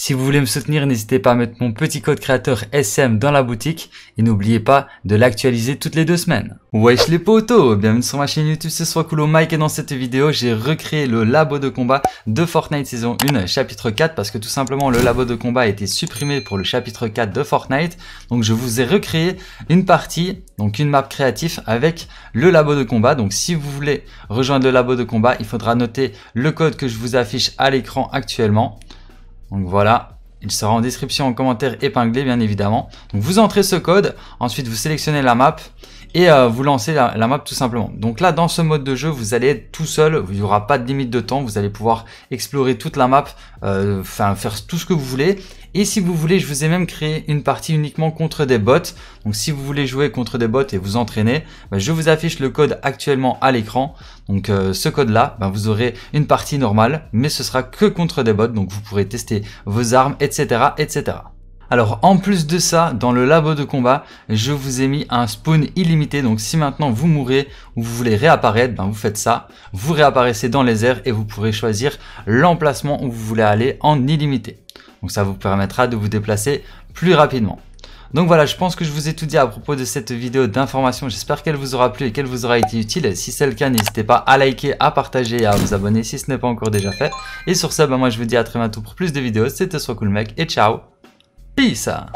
Si vous voulez me soutenir, n'hésitez pas à mettre mon petit code créateur SM dans la boutique et n'oubliez pas de l'actualiser toutes les deux semaines. Wesh les potos Bienvenue sur ma chaîne YouTube, ce soit Coolo Mike et dans cette vidéo, j'ai recréé le labo de combat de Fortnite saison 1 chapitre 4 parce que tout simplement le labo de combat a été supprimé pour le chapitre 4 de Fortnite. Donc je vous ai recréé une partie, donc une map créative avec le labo de combat. Donc si vous voulez rejoindre le labo de combat, il faudra noter le code que je vous affiche à l'écran actuellement. Donc voilà, il sera en description, en commentaire épinglé bien évidemment. Donc vous entrez ce code, ensuite vous sélectionnez la map et euh, vous lancez la, map tout simplement. Donc là, dans ce mode de jeu, vous allez être tout seul, il n'y aura pas de limite de temps, vous allez pouvoir explorer toute la map, euh, faire tout ce que vous voulez. Et si vous voulez, je vous ai même créé une partie uniquement contre des bots. Donc si vous voulez jouer contre des bots et vous entraîner, bah, je vous affiche le code actuellement à l'écran. Donc euh, ce code-là, bah, vous aurez une partie normale, mais ce sera que contre des bots. Donc vous pourrez tester vos armes, etc. etc. Alors en plus de ça, dans le labo de combat, je vous ai mis un spawn illimité. Donc si maintenant vous mourrez ou vous voulez réapparaître, ben vous faites ça. Vous réapparaissez dans les airs et vous pourrez choisir l'emplacement où vous voulez aller en illimité. Donc ça vous permettra de vous déplacer plus rapidement. Donc voilà, je pense que je vous ai tout dit à propos de cette vidéo d'information. J'espère qu'elle vous aura plu et qu'elle vous aura été utile. Si c'est le cas, n'hésitez pas à liker, à partager et à vous abonner si ce n'est pas encore déjà fait. Et sur ça, ben moi je vous dis à très bientôt pour plus de vidéos. C'était Soit Cool Mec et ciao 闭上。